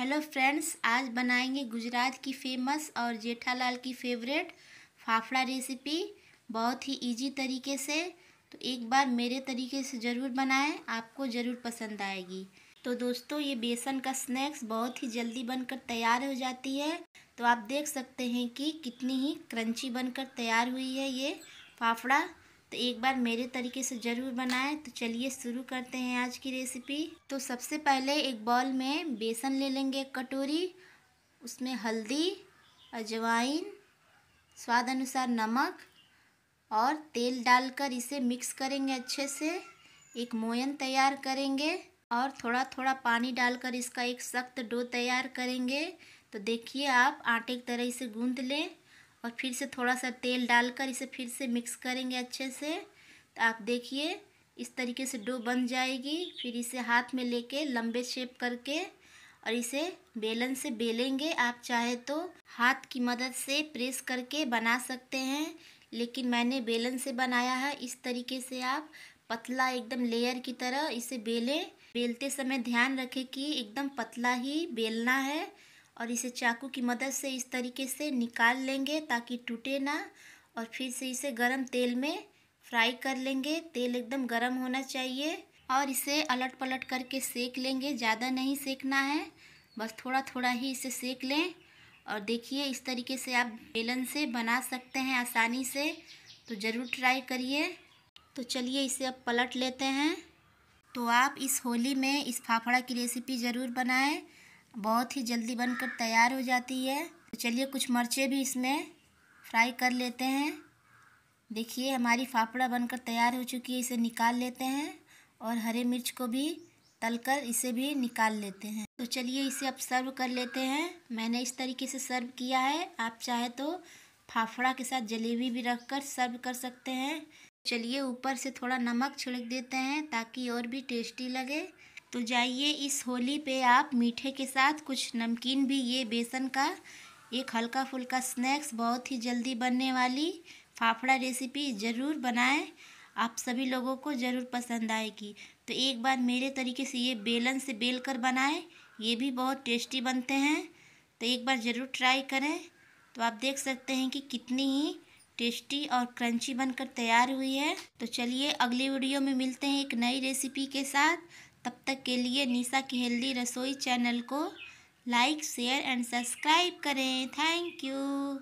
hello friends आज बनाएंगे गुजरात की फेमस और जेठालाल की फेवरेट फाफड़ा रेसिपी बहुत ही इजी तरीके से तो एक बार मेरे तरीके से ज़रूर बनाएं आपको ज़रूर पसंद आएगी तो दोस्तों ये बेसन का स्नैक्स बहुत ही जल्दी बनकर तैयार हो जाती है तो आप देख सकते हैं कि कितनी ही क्रंची बनकर तैयार हुई है ये फाफड़ा तो एक बार मेरे तरीके से ज़रूर बनाएं तो चलिए शुरू करते हैं आज की रेसिपी तो सबसे पहले एक बॉल में बेसन ले लेंगे एक कटोरी उसमें हल्दी अजवाइन स्वाद अनुसार नमक और तेल डालकर इसे मिक्स करेंगे अच्छे से एक मोयन तैयार करेंगे और थोड़ा थोड़ा पानी डालकर इसका एक सख्त डो तैयार करेंगे तो देखिए आप आटे की तरह इसे गूँध लें और फिर से थोड़ा सा तेल डालकर इसे फिर से मिक्स करेंगे अच्छे से तो आप देखिए इस तरीके से डो बन जाएगी फिर इसे हाथ में लेके लंबे शेप करके और इसे बेलन से बेलेंगे आप चाहे तो हाथ की मदद से प्रेस करके बना सकते हैं लेकिन मैंने बेलन से बनाया है इस तरीके से आप पतला एकदम लेयर की तरह इसे बेलें बेलते समय ध्यान रखें कि एकदम पतला ही बेलना है और इसे चाकू की मदद से इस तरीके से निकाल लेंगे ताकि टूटे ना और फिर से इसे गरम तेल में फ्राई कर लेंगे तेल एकदम गरम होना चाहिए और इसे अलट पलट करके सेक लेंगे ज़्यादा नहीं सेकना है बस थोड़ा थोड़ा ही इसे सेक लें और देखिए इस तरीके से आप बेलन से बना सकते हैं आसानी से तो ज़रूर ट्राई करिए तो चलिए इसे अब पलट लेते हैं तो आप इस होली में इस फाफड़ा की रेसिपी ज़रूर बनाएं बहुत ही जल्दी बनकर तैयार हो जाती है तो चलिए कुछ मिर्चें भी इसमें फ्राई कर लेते हैं देखिए हमारी फाफड़ा बनकर तैयार हो चुकी है इसे निकाल लेते हैं और हरे मिर्च को भी तलकर इसे भी निकाल लेते हैं तो चलिए इसे अब सर्व कर लेते हैं मैंने इस तरीके से सर्व किया है आप चाहे तो फाफड़ा के साथ जलेबी भी रख कर सर्व कर सकते हैं चलिए ऊपर से थोड़ा नमक छिड़क देते हैं ताकि और भी टेस्टी लगे तो जाइए इस होली पे आप मीठे के साथ कुछ नमकीन भी ये बेसन का एक हल्का फुल्का स्नैक्स बहुत ही जल्दी बनने वाली फाफड़ा रेसिपी ज़रूर बनाएं आप सभी लोगों को ज़रूर पसंद आएगी तो एक बार मेरे तरीके से ये बेलन से बेल कर बनाएं ये भी बहुत टेस्टी बनते हैं तो एक बार ज़रूर ट्राई करें तो आप देख सकते हैं कि कितनी ही टेस्टी और क्रंची बनकर तैयार हुई है तो चलिए अगली वीडियो में मिलते हैं एक नई रेसिपी के साथ तब तक के लिए निशा की हेल्दी रसोई चैनल को लाइक शेयर एंड सब्सक्राइब करें थैंक यू